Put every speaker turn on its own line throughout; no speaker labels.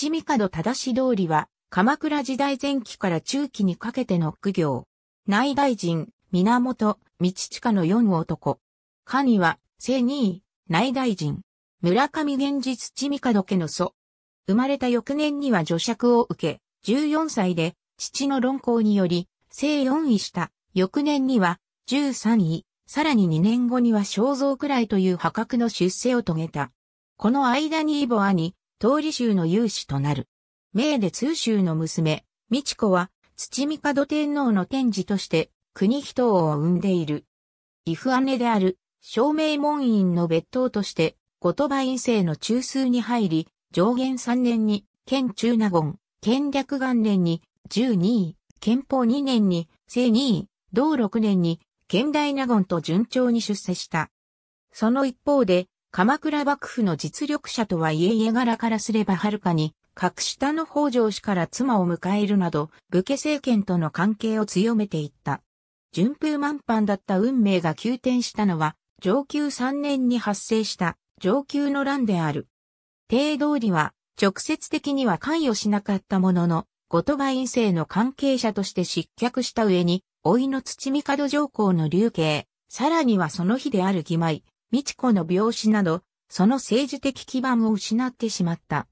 七味角正し通りは、鎌倉時代前期から中期にかけての苦行。内大臣、源、道近の四男。神には、正二位、内大臣。村上源氏土角家の祖。生まれた翌年には女爵を受け、14歳で、父の論考により、正四位した。翌年には、13位。さらに2年後には肖像くらいという破格の出世を遂げた。この間にイボ兄、通り衆の勇士となる。明で通衆の娘、美智子は、土門天皇の天示として、国人王を生んでいる。岐阜姉である、照明門院の別当として、後鳥羽院政の中枢に入り、上元3年に、県中納言、県略元年に、十二位、憲法二年に、正二位、同六年に、県大納言と順調に出世した。その一方で、鎌倉幕府の実力者とはいえ家柄からすればはるかに、格下の北条氏から妻を迎えるなど、武家政権との関係を強めていった。順風満帆だった運命が急転したのは、上級3年に発生した上級の乱である。帝通りは直接的には関与しなかったものの、後鳥羽院政の関係者として失脚した上に、老いの土門上皇の流刑、さらにはその日である義妹、美智子の病死など、その政治的基盤を失ってしまった。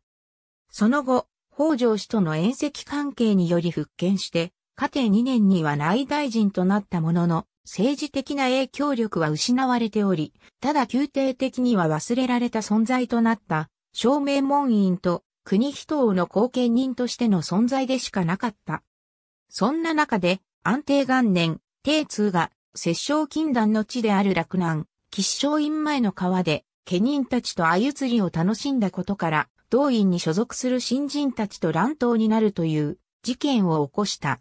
その後、北条氏との縁石関係により復権して、家庭2年には内大臣となったものの、政治的な影響力は失われており、ただ宮廷的には忘れられた存在となった、正明門院と国人王の後見人としての存在でしかなかった。そんな中で、安定元年、定通が、摂政禁断の地である洛南、吉祥院前の川で、家人たちと鮎釣りを楽しんだことから、同院に所属する新人たちと乱闘になるという事件を起こした。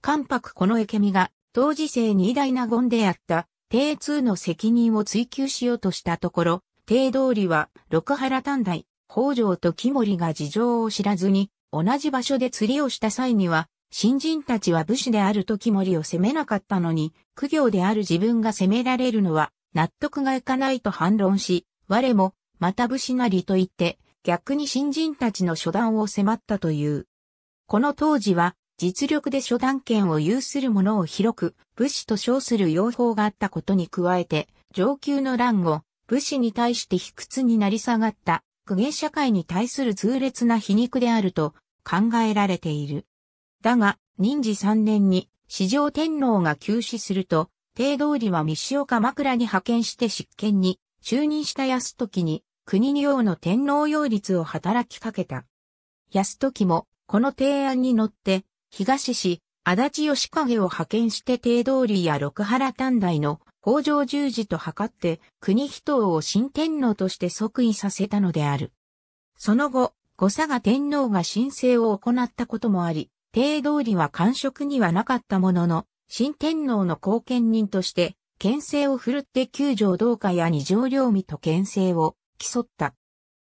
関白この池見が当時世に偉大な言であった帝通の責任を追求しようとしたところ、帝通りは六原短大、北条と木森が事情を知らずに同じ場所で釣りをした際には、新人たちは武士である時森を責めなかったのに、苦行である自分が責められるのは納得がいかないと反論し、我も、また武士なりと言って、逆に新人たちの初段を迫ったという。この当時は、実力で初段権を有する者を広く、武士と称する用法があったことに加えて、上級の乱後、武士に対して卑屈になり下がった、公家社会に対する痛烈な皮肉であると考えられている。だが、任治3年に、四条天皇が急死すると、帝通りは西岡枕に派遣して執権に就任した安時に国に用の天皇擁立を働きかけた。安時もこの提案に乗って東市足立義景を派遣して帝通りや六原短大の北条十字と図って国人を新天皇として即位させたのである。その後、五佐賀天皇が申請を行ったこともあり、帝通りは官職にはなかったものの、新天皇の後見人として、牽制を振るって九条同下や二条領味と牽制を競った。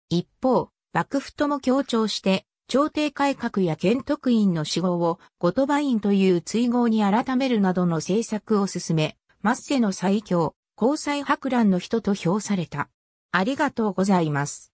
一方、幕府とも協調して、朝廷改革や県徳院の死後を後鳥羽院という追号に改めるなどの政策を進め、末世の最強、交際博覧の人と評された。ありがとうございます。